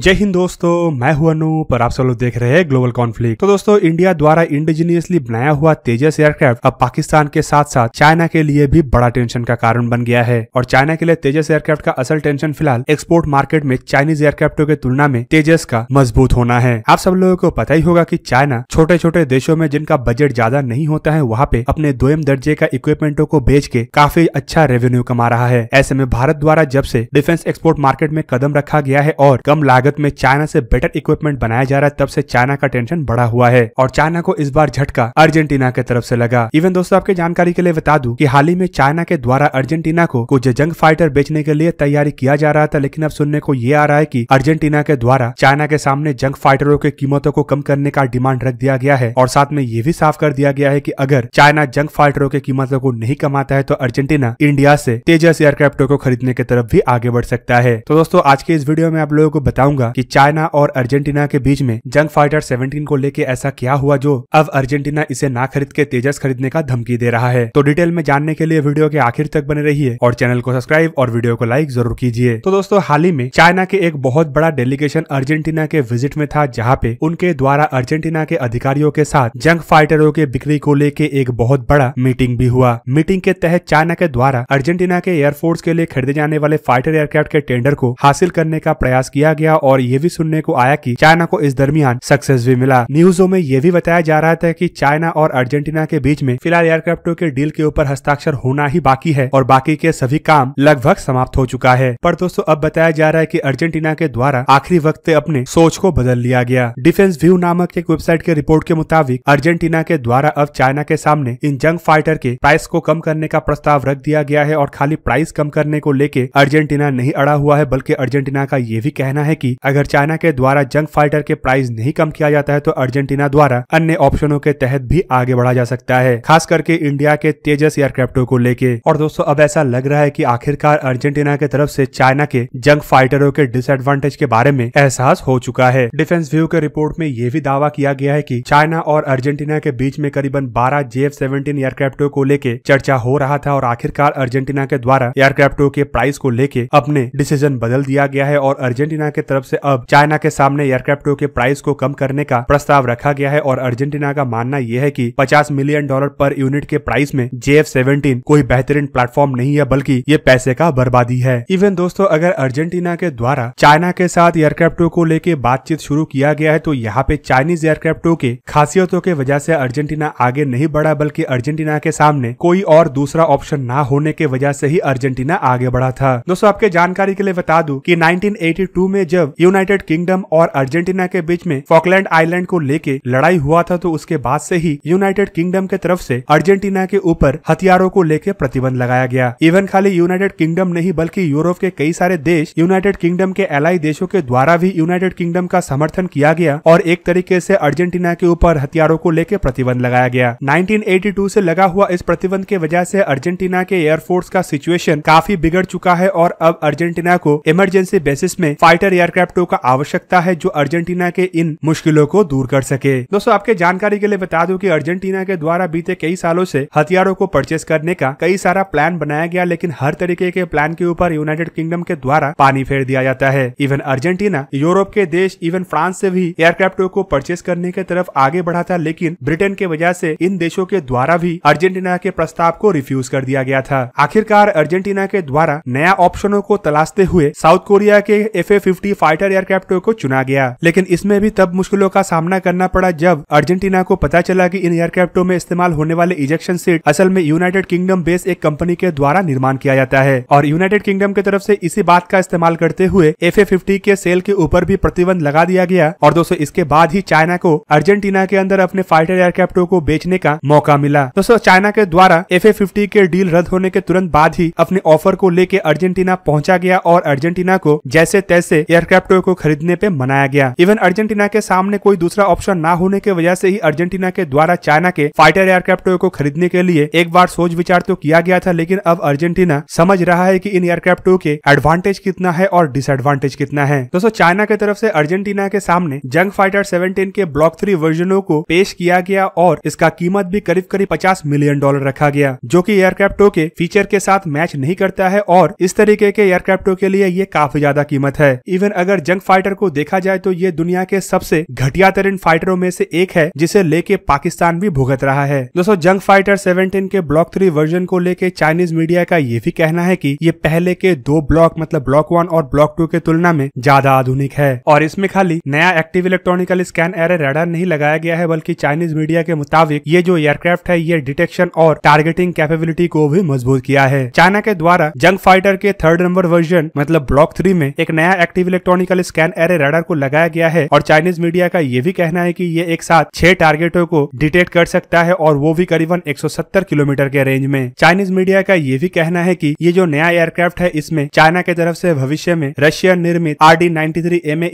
जय हिंद दोस्तों मैं हूं अनु पर आप सब लोग देख रहे हैं ग्लोबल कॉन्फ्लिक्ट तो दोस्तों इंडिया द्वारा इंडिजिनियसली बनाया हुआ तेजस एयरक्राफ्ट अब पाकिस्तान के साथ साथ चाइना के लिए भी बड़ा टेंशन का कारण बन गया है और चाइना के लिए तेजस एयरक्राफ्ट का असल टेंशन फिलहाल एक्सपोर्ट मार्केट में चाइनीज एयरक्राफ्टों की तुलना में तेजस का मजबूत होना है आप सब लोगों को पता ही होगा की चाइना छोटे छोटे देशों में जिनका बजट ज्यादा नहीं होता है वहाँ पे अपने दोयम दर्जे का इक्विपमेंटों को बेच के काफी अच्छा रेवेन्यू कमा रहा है ऐसे में भारत द्वारा जब से डिफेंस एक्सपोर्ट मार्केट में कदम रखा गया है और कम लागत में चाइना से बेटर इक्विपमेंट बनाया जा रहा है तब से चाइना का टेंशन बढ़ा हुआ है और चाइना को इस बार झटका अर्जेंटीना के तरफ से लगा इवन दोस्तों आपके जानकारी के लिए बता दूं कि हाल ही में चाइना के द्वारा अर्जेंटीना को कुछ जंग फाइटर बेचने के लिए तैयारी किया जा रहा था लेकिन अब सुनने को ये आ रहा है की अर्जेंटीना के द्वारा चाइना के सामने जंग फाइटरों की कीमतों को कम करने का डिमांड रख दिया गया है और साथ में ये भी साफ कर दिया गया है की अगर चाइना जंग फाइटरों की कीमतों को नहीं कमाता है तो अर्जेंटीना इंडिया से तेजस एयरक्राफ्टों को खरीदने की तरफ भी आगे बढ़ सकता है तो दोस्तों आज के इस वीडियो में आप लोगों को बताऊंगा बताऊंगा कि चाइना और अर्जेंटीना के बीच में जंग फाइटर 17 को लेके ऐसा क्या हुआ जो अब अर्जेंटीना इसे ना खरीद के तेजस खरीदने का धमकी दे रहा है तो डिटेल में जानने के लिए वीडियो के आखिर तक बने रहिए और चैनल को सब्सक्राइब और वीडियो को लाइक जरूर कीजिए तो दोस्तों हाल ही में चाइना के एक बहुत बड़ा डेलीगेशन अर्जेंटीना के विजिट में था जहाँ पे उनके द्वारा अर्जेंटीना के अधिकारियों के साथ जंग फाइटरों के बिक्री को लेके एक बहुत बड़ा मीटिंग भी हुआ मीटिंग के तहत चाइना के द्वारा अर्जेंटीना के एयरफोर्स के लिए खरीदे जाने वाले फाइटर एयरक्राफ्ट के टेंडर को हासिल करने का प्रयास किया गया और ये भी सुनने को आया कि चाइना को इस दरमियान सक्सेस भी मिला न्यूजों में ये भी बताया जा रहा था कि चाइना और अर्जेंटीना के बीच में फिलहाल एयरक्राफ्टों के डील के ऊपर हस्ताक्षर होना ही बाकी है और बाकी के सभी काम लगभग समाप्त हो चुका है पर दोस्तों अब बताया जा रहा है की अर्जेंटीना के द्वारा आखिरी वक्त अपने सोच को बदल लिया गया डिफेंस व्यू नामक एक वेबसाइट के रिपोर्ट के मुताबिक अर्जेंटीना के द्वारा अब चाइना के सामने इन जंग फाइटर के प्राइस को कम करने का प्रस्ताव रख दिया गया है और खाली प्राइस कम करने को लेके अर्जेंटीना नहीं अड़ा हुआ है बल्कि अर्जेंटीना का ये भी कहना है कि अगर चाइना के द्वारा जंग फाइटर के प्राइस नहीं कम किया जाता है तो अर्जेंटीना द्वारा अन्य ऑप्शनों के तहत भी आगे बढ़ा जा सकता है खास करके इंडिया के तेजस एयरक्राफ्टों को लेके और दोस्तों अब ऐसा लग रहा है की आखिरकार अर्जेंटीना के तरफ ऐसी चाइना के जंग फाइटरों के डिसएडवांटेज के बारे में एहसास हो चुका है डिफेंस व्यू के रिपोर्ट में यह भी दावा किया गया है की चाइना और अर्जेंटीना के बीच में करीबन बारह जे एफ सेवेंटीन एयरक्राफ्टों को लेके चर्चा हो रहा था और आखिरकार अर्जेंटीना के द्वारा एयरक्राफ्टों के प्राइस को लेके अपने डिसीजन बदल दिया गया है और अर्जेंटीना के तरफ तरफ से अब चाइना के सामने एयरक्राफ्ट के प्राइस को कम करने का प्रस्ताव रखा गया है और अर्जेंटीना का मानना यह है कि 50 मिलियन डॉलर पर यूनिट के प्राइस में जे एफ कोई बेहतरीन प्लेटफॉर्म नहीं है बल्कि ये पैसे का बर्बादी है इवन दोस्तों अगर अर्जेंटीना के द्वारा चाइना के साथ एयरक्राफ्टों को लेके बातचीत शुरू किया गया है तो यहाँ पे चाइनीज एयरक्राफ्टों के खासियतों के वजह से अर्जेंटीना आगे नहीं बढ़ा बल्कि अर्जेंटीना के सामने कोई और दूसरा ऑप्शन ना होने के वजह से ही अर्जेंटीना आगे बढ़ा था दोस्तों आपके जानकारी के लिए बता दूं कि 1982 में जब यूनाइटेड किंगडम और अर्जेंटीना के बीच में फॉकलैंड आइलैंड को लेके लड़ाई हुआ था तो उसके बाद से ही यूनाइटेड किंगडम के तरफ से अर्जेंटीना के ऊपर हथियारों को लेके प्रतिबंध लगाया गया इवन खाली यूनाइटेड किंगडम नहीं बल्कि यूरोप के कई सारे देश यूनाइटेड किंगडम के एलाई देशों के द्वारा भी यूनाइटेड किंगडम का समर्थन किया गया और एक तरीके से अर्जेंटीना के ऊपर हथियारों को लेकर प्रतिबंध लगाया गया नाइनटीन से लगा हुआ इस प्रतिबंध की वजह से अर्जेंटीना के एयरफोर्स का सिचुएशन काफी बिगड़ चुका है और अब अर्जेंटीना को इमरजेंसी बेसिस में फाइटर एयरक्राफ्ट क्रिप्टो का आवश्यकता है जो अर्जेंटीना के इन मुश्किलों को दूर कर सके दोस्तों आपके जानकारी के लिए बता दूं कि अर्जेंटीना के द्वारा बीते कई सालों से हथियारों को परचेस करने का कई सारा प्लान बनाया गया लेकिन हर तरीके के प्लान के ऊपर यूनाइटेड किंगडम के द्वारा पानी फेर दिया जाता है इवन अर्जेंटीना यूरोप के देश इवन फ्रांस से भी एयरक्राफ्टों को परचेस करने के तरफ आगे बढ़ा था लेकिन ब्रिटेन के वजह से इन देशों के द्वारा भी अर्जेंटीना के प्रस्ताव को रिफ्यूज कर दिया गया था आखिरकार अर्जेंटीना के द्वारा नया ऑप्शनों को तलाशते हुए साउथ कोरिया के एफ ए फिफ्टी फाइटर एयरक्राफ्टों को चुना गया लेकिन इसमें भी तब मुश्किलों का सामना करना पड़ा जब अर्जेंटीना को पता चला की इन एयरक्राफ्टों में इस्तेमाल होने वाले इजेक्शन सीट असल में यूनाइटेड किंगडम बेस एक कंपनी के द्वारा निर्माण किया जाता है और यूनाइटेड किंगडम की तरफ ऐसी इसी बात का इस्तेमाल करते हुए एफ के सेल के ऊपर भी प्रतिबंध लगा दिया गया और दोस्तों इसके बाद ही चाइना को अर्जेंटीना के अंदर अपने फाइटर एयरक्राफ्टों को बेचने का मौका मिला दोस्तों चाइना के द्वारा एफ के डील रद्द होने के तुरंत बाद ही अपने ऑफर को लेके अर्जेंटीना पहुंचा गया और अर्जेंटीना को जैसे तैसे एयरक्राफ्ट क्रिप्टो को खरीदने पे मनाया गया इवन अर्जेंटीना के सामने कोई दूसरा ऑप्शन ना होने की वजह से ही अर्जेंटीना के द्वारा चाइना के फाइटर एयरक्राफ्ट को खरीदने के लिए एक बार सोच विचार तो किया गया था लेकिन अब अर्जेंटीना समझ रहा है की इन एयरक्राफ्ट के एडवांटेज कितना है और डिसएडवांटेज कितना है दोस्तों चाइना की तरफ से अर्जेंटीना के सामने जंग फाइटर सेवेंटीन के ब्लॉक थ्री वर्जनों को पेश किया गया और इसका कीमत भी करीब करीब पचास मिलियन डॉलर रखा गया जो की एयरक्राफ्टों के फीचर के साथ मैच नहीं करता है और इस तरीके के एयरक्राफ्टों के लिए ये काफी ज्यादा कीमत है इवन अगर जंग फाइटर को देखा जाए तो ये दुनिया के सबसे घटिया तरीन फाइटरों में से एक है जिसे लेके पाकिस्तान भी भुगत रहा है दोस्तों जंग फाइटर 17 के ब्लॉक थ्री वर्जन को लेके चाइनीज मीडिया का ये भी कहना है कि ये पहले के दो ब्लॉक मतलब ब्लॉक वन और ब्लॉक टू के तुलना में ज्यादा आधुनिक है और इसमें खाली नया active electronical scan array radar नहीं लगाया गया है बल्कि चाइनीज मीडिया के मुताबिक ये जो एयरक्राफ्ट है ये डिटेक्शन और टारगेटिंग कैपेबिलिटी को भी मजबूत किया है चाइना के द्वारा जंग फाइटर के थर्ड नंबर वर्जन मतलब ब्लॉक थ्री में एक नया active electronic electronical scan array radar को लगाया गया है और चाइनीज मीडिया का ये भी कहना है कि ये एक साथ छह टारगेटों को डिटेक्ट कर सकता है और वो भी करीबन 170 किलोमीटर के रेंज में चाइनीज मीडिया का ये भी कहना है कि ये जो नया एयरक्राफ्ट है इसमें चाइना के तरफ से भविष्य में रशियन निर्मित आर डी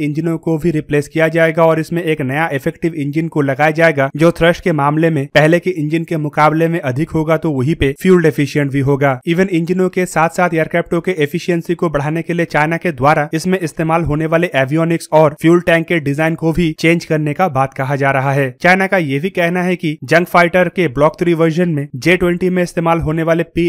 इंजनों को भी रिप्लेस किया जाएगा और इसमें एक नया इफेक्टिव इंजन को लगाया जाएगा जो थ्रस्ट के मामले में पहले के इंजन के मुकाबले में अधिक होगा तो वही पे फ्यूल एफिशिएंट भी होगा इवन इंजनों के साथ साथ एयरक्राफ्टों के एफिशिएंसी को बढ़ाने के लिए चाइना के द्वारा इसमें इस्तेमाल होने वाले एवियोनिक्स और फ्यूल टैंक के डिजाइन को भी चेंज करने का बात कहा जा रहा है चाइना का ये भी कहना है की जंग फाइटर के ब्लॉक थ्री वर्जन में जे में इस्तेमाल होने वाले पी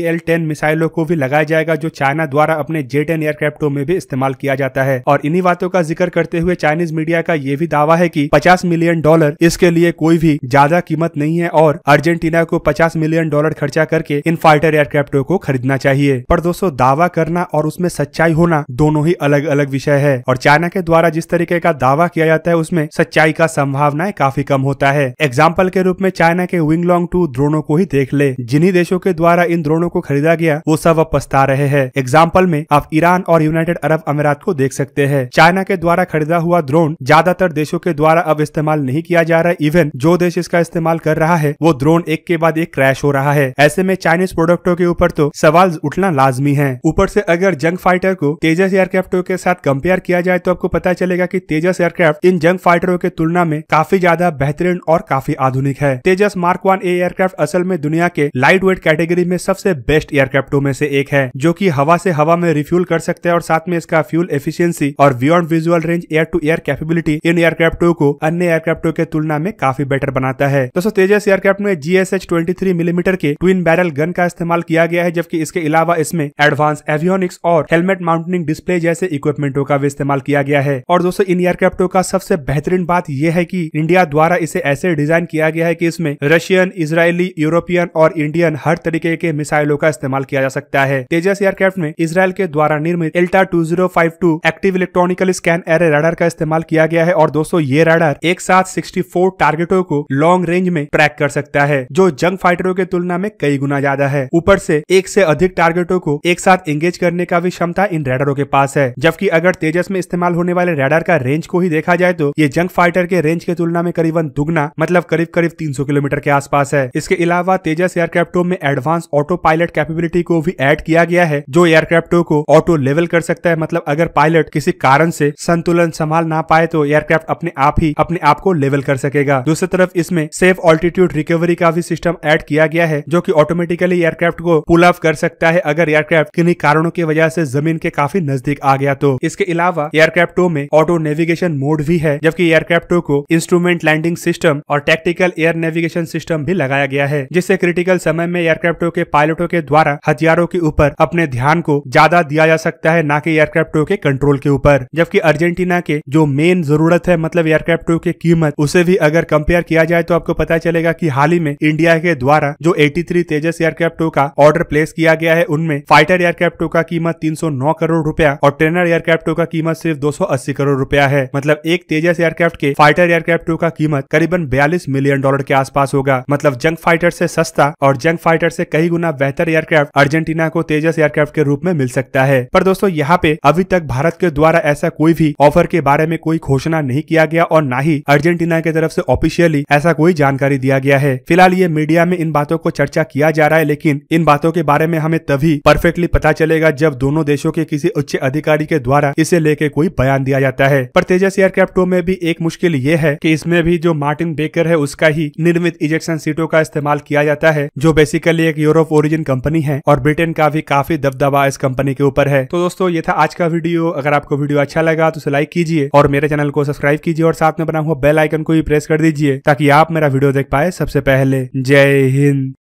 मिसाइलों को भी लगाया जाएगा जो चाइना द्वारा अपने जे एयरक्राफ्टों में भी इस्तेमाल किया जाता है और इन्हीं बातों का जिक्र करते हुए चाइनीज मीडिया का ये भी दावा है कि 50 मिलियन डॉलर इसके लिए कोई भी ज्यादा कीमत नहीं है और अर्जेंटीना को 50 मिलियन डॉलर खर्चा करके इन फाइटर एयरक्राफ्टों को खरीदना चाहिए पर दोस्तों दावा करना और उसमें सच्चाई होना दोनों ही अलग अलग विषय है और चाइना के द्वारा जिस तरीके का दावा किया जाता है उसमें सच्चाई का संभावनाएं काफी कम होता है एग्जाम्पल के रूप में चाइना के विंगलोंग टू ड्रोनों को ही देख ले जिन्हीं देशों के द्वारा इन ड्रोनों को खरीदा गया वो सब अब पछता रहे हैं एग्जाम्पल में आप ईरान और यूनाइटेड अरब अमीरात को देख सकते हैं चाइना के द्वारा खरीदा हुआ ड्रोन ज्यादातर देशों के द्वारा अब इस्तेमाल नहीं किया जा रहा है इवन जो देश इसका इस्तेमाल कर रहा है वो ड्रोन एक के बाद एक क्रैश हो रहा है ऐसे में चाइनीज प्रोडक्टों के ऊपर तो सवाल उठना लाजमी है ऊपर से अगर जंग फाइटर को तेजस एयरक्राफ्टों के साथ कंपेयर किया किया जाए तो आपको पता चलेगा की तेजस एयरक्राफ्ट इन जंग फाइटरों के तुलना में काफी ज्यादा बेहतरीन और काफी आधुनिक है तेजस मार्क वन एयरक्राफ्ट असल में दुनिया के लाइट वेट कैटेगरी में सबसे बेस्ट एयरक्राफ्टों में से एक है जो की हवा से हवा में रिफ्यूल कर सकते हैं और साथ में इसका फ्यूल एफिशिएंसी और beyond visual range air to air capability इन एयरक्राफ्टों को अन्य एयरक्राफ्टों के तुलना में काफी बेटर बनाता है दोस्तों तेजस एयरक्राफ्ट में G S H twenty three millimetre के ट्विन बैरल गन का इस्तेमाल किया गया है जबकि इसके अलावा इसमें एडवांस एवियोनिक्स और हेलमेट माउंटेनिंग डिस्प्ले जैसे इक्विपमेंटों का भी इस्तेमाल किया गया है और दोस्तों इन एयरक्राफ्टों का सबसे बेहतरीन बात यह है की इंडिया द्वारा इसे ऐसे डिजाइन किया गया है की इसमें रशियन इसराइली यूरोपियन और इंडियन हर तरीके के मिसाइलों का इस्तेमाल किया जा सकता है तेजस एयरक्राफ्ट में इसराइल के द्वारा निर्मित Elta two active electronical scan array radar का इस्तेमाल किया गया है और दोस्तों ये रडार एक साथ 64 टारगेटों को लॉन्ग रेंज में ट्रैक कर सकता है जो जंग फाइटरों के तुलना में कई गुना ज्यादा है ऊपर से एक से अधिक टारगेटों को एक साथ एंगेज करने का भी क्षमता इन रेडरों के पास है जबकि अगर तेजस में इस्तेमाल होने वाले रेडार का रेंज को ही देखा जाए तो ये जंग फाइटर के रेंज की तुलना में करीबन दुगना मतलब करीब करीब 300 किलोमीटर के आसपास है इसके अलावा तेजस एयरक्राफ्टों में एडवांस ऑटो पायलट कैपेबिलिटी को भी एड किया गया है जो एयरक्राफ्टों को ऑटो लेवल कर सकता है मतलब अगर पायलट किसी कारण से संतुलन संभाल ना पाए तो एयरक्राफ्ट अपने आप ही अपने आप को लेवल कर सकेगा दूसरी तरफ इसमें सेफ ऑल्टीट्यूड रिकवरी का भी सिस्टम एड किया गया है जो की ऑटोमेटिकली एयरक्राफ्ट को पुल ऑफ कर सकता है अगर एयरक्राफ्ट किन्हीं कारणों की वजह से जमीन के काफी नजदीक आ गया तो इसके अलावा अलावा एयरक्राफ्ट टू में ऑटो नेविगेशन मोड भी है जबकि एयरक्राफ्ट टू को इंस्ट्रूमेंट लैंडिंग सिस्टम और टेक्टिकल एयर नेविगेशन सिस्टम भी लगाया गया है जिससे क्रिटिकल समय में एयरक्राफ्ट के पायलटों के द्वारा हथियारों के ऊपर अपने ध्यान को ज्यादा दिया जा सकता है न की एयरक्राफ्ट के कंट्रोल के ऊपर जबकि अर्जेंटीना के जो मेन जरूरत है मतलब एयरक्राफ्ट की कीमत उसे भी अगर कंपेयर किया जाए तो आपको पता चलेगा की हाल ही में इंडिया के द्वारा जो थ्री तेजस एयरक्राफ्ट का ऑर्डर प्लेस किया गया है उनमें फाइटर एयरक्राफ्ट का कीमत नौ करोड़ रूपया और ट्रेनर एयरक्राफ्ट का कीमत कीमत सिर्फ 280 करोड़ रुपया है मतलब एक तेजस एयरक्राफ्ट के फाइटर एयरक्राफ्ट टू का कीमत करीबन बयालीस मिलियन डॉलर के आसपास होगा मतलब जंग फाइटर से सस्ता और जंग फाइटर से कई गुना बेहतर एयरक्राफ्ट अर्जेंटीना को तेजस एयरक्राफ्ट के रूप में मिल सकता है पर दोस्तों यहाँ पे अभी तक भारत के द्वारा ऐसा कोई भी ऑफर के बारे में कोई घोषणा नहीं किया गया और न ही अर्जेंटीना की तरफ ऐसी ऑफिशियली ऐसा कोई जानकारी दिया गया है फिलहाल ये मीडिया में इन बातों को चर्चा किया जा रहा है लेकिन इन बातों के बारे में हमें तभी परफेक्टली पता चलेगा जब दोनों देशों के किसी उच्च अधिकारी के द्वारा इसे लेकर लेके कोई बयान दिया जाता है पर तेजस एयरक्राफ्ट टू में भी एक मुश्किल ये है की इसमें भी जो मार्टिन बेकर है उसका ही निर्मित इजेक्शन सीटों का इस्तेमाल किया जाता है जो बेसिकली एक यूरोप ओरिजिन कंपनी है और ब्रिटेन का भी काफी दबदबा इस कंपनी के ऊपर है तो दोस्तों ये था आज का वीडियो अगर आपको वीडियो अच्छा लगा तो उसे लाइक कीजिए और मेरे चैनल को सब्सक्राइब कीजिए और साथ में बना हुआ बेल आइकन को भी प्रेस कर दीजिए ताकि आप मेरा वीडियो देख पाए सबसे पहले जय हिंद